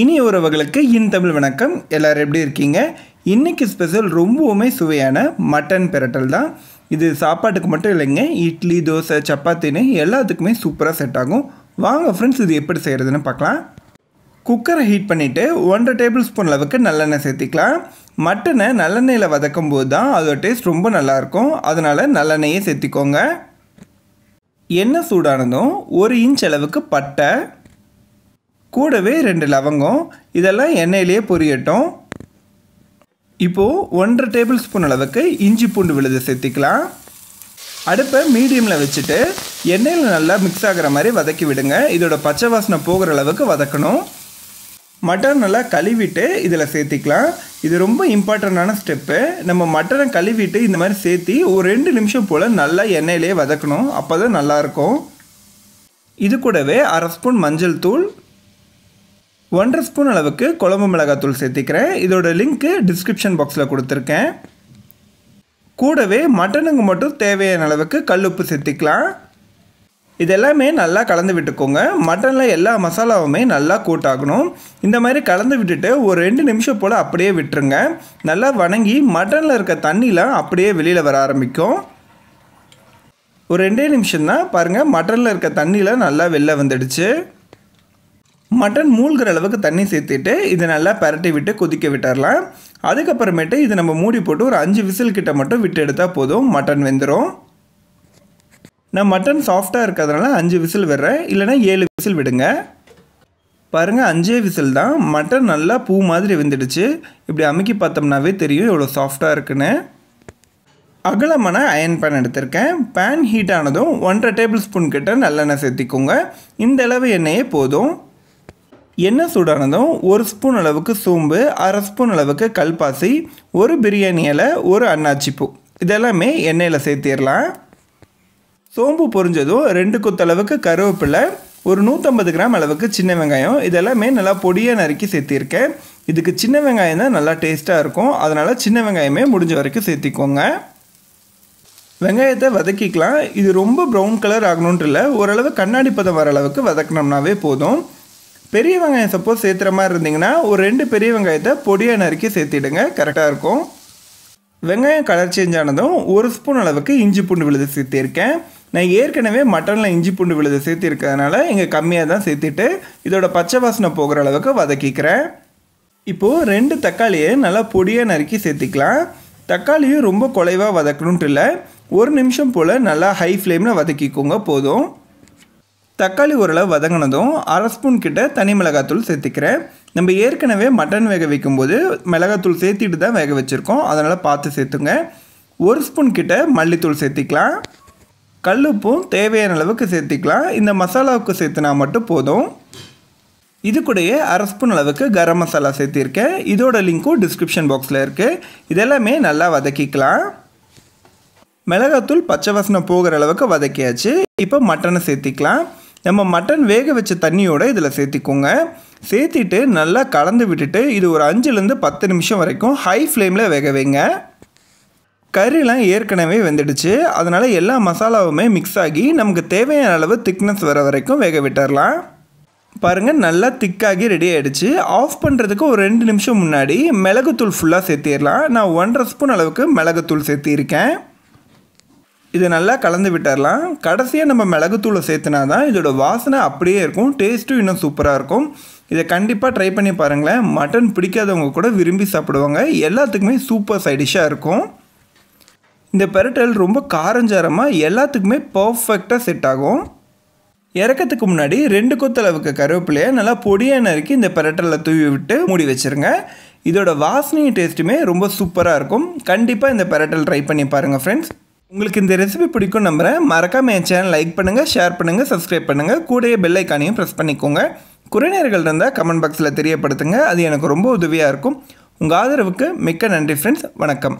இனி உறவுகளுக்கு இன் தமிழ் வணக்கம் எல்லோரும் எப்படி இருக்கீங்க இன்றைக்கி ஸ்பெஷல் ரொம்பவுமே சுவையான மட்டன் பிரட்டல் தான் இது சாப்பாட்டுக்கு மட்டும் இல்லைங்க இட்லி தோசை சப்பாத்தின்னு எல்லாத்துக்குமே சூப்பராக செட் ஆகும் வாங்க ஃப்ரெண்ட்ஸ் இது எப்படி செய்கிறதுன்னு பார்க்கலாம் குக்கரை ஹீட் பண்ணிவிட்டு ஒன்றரை டேபிள் ஸ்பூன் அளவுக்கு நல்லெண்ணெய் சேர்த்திக்கலாம் மட்டனை நல்லெண்ணெயில் வதக்கும் போது தான் அதோட டேஸ்ட் ரொம்ப நல்லாயிருக்கும் அதனால் நல்லெண்ணெயே சேர்த்திக்கோங்க எண்ணெய் சூடானதும் ஒரு இன்ச் அளவுக்கு பட்டை கூடவே ரெண்டு லவங்கம் இதெல்லாம் எண்ணெயிலேயே பொரியட்டும் இப்போது ஒன்றரை டேபிள் ஸ்பூன் அளவுக்கு இஞ்சி பூண்டு விழுது சேர்த்திக்கலாம் அடுப்பை மீடியமில் வச்சுட்டு எண்ணெயில் நல்லா மிக்ஸ் ஆகிற மாதிரி வதக்கி விடுங்க இதோட பச்சை வாசனை போகிற அளவுக்கு வதக்கணும் மட்டன் நல்லா கழுவிட்டு இதில் சேர்த்திக்கலாம் இது ரொம்ப இம்பார்ட்டண்ட்டான ஸ்டெப்பு நம்ம மட்டனை கழுவிட்டு இந்த மாதிரி சேர்த்தி ஒரு ரெண்டு நிமிஷம் போல் நல்லா எண்ணெயிலே வதக்கணும் அப்போ தான் நல்லாயிருக்கும் இது கூடவே அரை ஸ்பூன் மஞ்சள் தூள் ஒன்றரை ஸ்பூன் அளவுக்கு குழம்பு மிளகாத்தூள் சேர்த்திக்கிறேன் இதோட லிங்க்கு டிஸ்கிரிப்ஷன் பாக்ஸில் கொடுத்துருக்கேன் கூடவே மட்டனுக்கு மட்டும் தேவையான அளவுக்கு கல் உப்பு சேர்த்திக்கலாம் இதெல்லாமே நல்லா கலந்து விட்டுக்கோங்க மட்டனில் எல்லா மசாலாவுமே நல்லா கூட்டாகணும் இந்த மாதிரி கலந்து விட்டுட்டு ஒரு ரெண்டு நிமிஷம் போல் அப்படியே விட்டுருங்க நல்லா வணங்கி மட்டனில் இருக்க தண்ணிலாம் அப்படியே வெளியில் வர ஆரம்பிக்கும் ஒரு ரெண்டே நிமிஷம்தான் பாருங்கள் மட்டனில் இருக்க தண்ணியில் நல்லா வெளில வந்துடுச்சு மட்டன் மூழ்கிற அளவுக்கு தண்ணி சேர்த்துட்டு இதை நல்லா பரட்டி விட்டு கொதிக்க விட்டுறலாம் அதுக்கப்புறமேட்டு இது நம்ம மூடி போட்டு ஒரு அஞ்சு விசில் கிட்ட மட்டும் விட்டு எடுத்தால் போதும் மட்டன் வெந்துடும் நான் மட்டன் சாஃப்டாக இருக்கிறதுனால அஞ்சு விசில் விடுறேன் இல்லைனா ஏழு விசில் விடுங்க பாருங்கள் அஞ்சே விசில் தான் மட்டன் நல்லா பூ மாதிரி வெந்துடுச்சு இப்படி அமுக்கி பார்த்தோம்னாவே தெரியும் எவ்வளோ சாஃப்டாக இருக்குன்னு அகலமான அயன் பேன் எடுத்திருக்கேன் பேன் ஹீட் ஆனதும் ஒன்றரை டேபிள் ஸ்பூன் கிட்ட நல்லெண்ணெய் சேர்த்திக்கோங்க இந்த அளவு எண்ணெயே போதும் எண்ணெய் சூடானதும் ஒரு ஸ்பூன் அளவுக்கு சோம்பு அரை ஸ்பூன் அளவுக்கு கல்பாசி ஒரு பிரியாணி இலை ஒரு அன்னாச்சிப்பூ இதெல்லாமே எண்ணெயில் சேர்த்திடலாம் சோம்பு பொரிஞ்சதும் ரெண்டு கொத்தளவுக்கு கருவேப்பிலை ஒரு நூற்றம்பது கிராம் அளவுக்கு சின்ன வெங்காயம் இதெல்லாமே நல்லா பொடியாக நறுக்கி சேர்த்திருக்கேன் இதுக்கு சின்ன வெங்காயம் தான் நல்லா டேஸ்ட்டாக இருக்கும் அதனால் சின்ன வெங்காயமே முடிஞ்ச வரைக்கும் சேர்த்திக்கோங்க வெங்காயத்தை வதக்கிக்கலாம் இது ரொம்ப ப்ரௌன் கலர் ஆகணுன்ட்டு இல்லை ஓரளவு கண்ணாடி பதம் வர அளவுக்கு வதக்கினோம்னாவே போதும் பெரிய வெங்காயம் சப்போஸ் சேர்த்துற மாதிரி இருந்தீங்கன்னா ஒரு ரெண்டு பெரிய வெங்காயத்தை பொடியாக நறுக்கி சேர்த்திடுங்க கரெக்டாக இருக்கும் வெங்காயம் கலர் சேஞ்ச் ஆனதும் ஒரு ஸ்பூன் அளவுக்கு இஞ்சி பூண்டு விழுது சேர்த்திருக்கேன் நான் ஏற்கனவே மட்டனில் இஞ்சி பூண்டு விழுது சேர்த்திருக்கிறதுனால இங்கே கம்மியாக தான் சேர்த்துட்டு இதோட பச்சை வாசனை போகிற அளவுக்கு வதக்கிக்கிறேன் இப்போது ரெண்டு தக்காளியை நல்லா பொடியாக நறுக்கி சேர்த்திக்கலாம் தக்காளியும் ரொம்ப குலைவாக வதக்கணுன்ட்டு இல்லை ஒரு நிமிஷம் போல் நல்லா ஹை ஃப்ளேமில் வதக்கிக்கோங்க போதும் தக்காளி ஓரளவு வதங்கினதும் அரை ஸ்பூன் கிட்ட தனி மிளகாத்தூள் சேர்த்துக்கிறேன் நம்ம ஏற்கனவே மட்டன் வேக வைக்கும்போது மிளகாத்தூள் சேர்த்திட்டு தான் வேக வச்சுருக்கோம் அதனால் பார்த்து சேர்த்துங்க ஒரு ஸ்பூன் கிட்ட மல்லித்தூள் சேர்த்திக்கலாம் கல்லுப்பும் தேவையான அளவுக்கு சேர்த்திக்கலாம் இந்த மசாலாவுக்கு சேர்த்துனா மட்டும் போதும் இது கூடயே அரை ஸ்பூன் அளவுக்கு கரம் மசாலா சேர்த்திருக்கேன் இதோட லிங்க்கும் டிஸ்கிரிப்ஷன் பாக்ஸில் இருக்குது இதெல்லாமே நல்லா வதக்கிக்கலாம் மிளகாத்தூள் பச்சை வசனம் போகிற அளவுக்கு வதக்கியாச்சு இப்போ மட்டனை சேர்த்திக்கலாம் நம்ம மட்டன் வேக வச்ச தண்ணியோடு இதில் சேர்த்திக்கோங்க சேர்த்திட்டு நல்லா கலந்து விட்டுட்டு இது ஒரு அஞ்சுலேருந்து பத்து நிமிஷம் வரைக்கும் ஹை ஃப்ளேமில் வேக வைங்க கறிலாம் ஏற்கனவே வெந்துடுச்சு அதனால் எல்லா மசாலாவுமே மிக்ஸ் ஆகி நமக்கு தேவையான அளவு திக்னஸ் வர வரைக்கும் வேக விட்டுடலாம் பாருங்கள் நல்லா திக்காகி ரெடி ஆகிடுச்சு ஆஃப் பண்ணுறதுக்கு ஒரு ரெண்டு நிமிஷம் முன்னாடி மிளகுத்தூள் ஃபுல்லாக சேர்த்திடலாம் நான் ஒன்றரை ஸ்பூன் அளவுக்கு மிளகுத்தூள் சேர்த்திருக்கேன் இது நல்லா கலந்து விட்டுடலாம் கடைசியாக நம்ம மிளகுத்தூளை சேர்த்துனா தான் இதோட வாசனை அப்படியே இருக்கும் டேஸ்ட்டும் இன்னும் சூப்பராக இருக்கும் இதை கண்டிப்பாக ட்ரை பண்ணி பாருங்களேன் மட்டன் பிடிக்காதவங்க கூட விரும்பி சாப்பிடுவாங்க எல்லாத்துக்குமே சூப்பர் சைடிஷாக இருக்கும் இந்த பெரட்டல் ரொம்ப காரஞ்சாரமாக எல்லாத்துக்குமே பர்ஃபெக்டாக செட் ஆகும் இறக்கத்துக்கு முன்னாடி ரெண்டு கொத்தளவுக்கு கருவேப்பிலையை நல்லா பொடியாக நறுக்கி இந்த பெரட்டலில் தூவி விட்டு மூடி வச்சுருங்க இதோட வாசனையும் டேஸ்ட்டுமே ரொம்ப சூப்பராக இருக்கும் கண்டிப்பாக இந்த பெரட்டல் ட்ரை பண்ணி பாருங்கள் ஃப்ரெண்ட்ஸ் உங்களுக்கு இந்த ரெசிபி பிடிக்கும் நம்புகிறேன் மறக்காமல் என் சேனல் லைக் பண்ணுங்கள் ஷேர் பண்ணுங்கள் சப்ஸ்கிரைப் பண்ணுங்கள் கூடயே பெல் ஐக்கானையும் ப்ரெஸ் பண்ணிக்கோங்க குறைநேர்கள் இருந்தால் கமெண்ட் பாக்ஸில் தெரியப்படுத்துங்க அது எனக்கு ரொம்ப உதவியாக இருக்கும் உங்கள் ஆதரவுக்கு மிக்க நன்றி ஃப்ரெண்ட்ஸ் வணக்கம்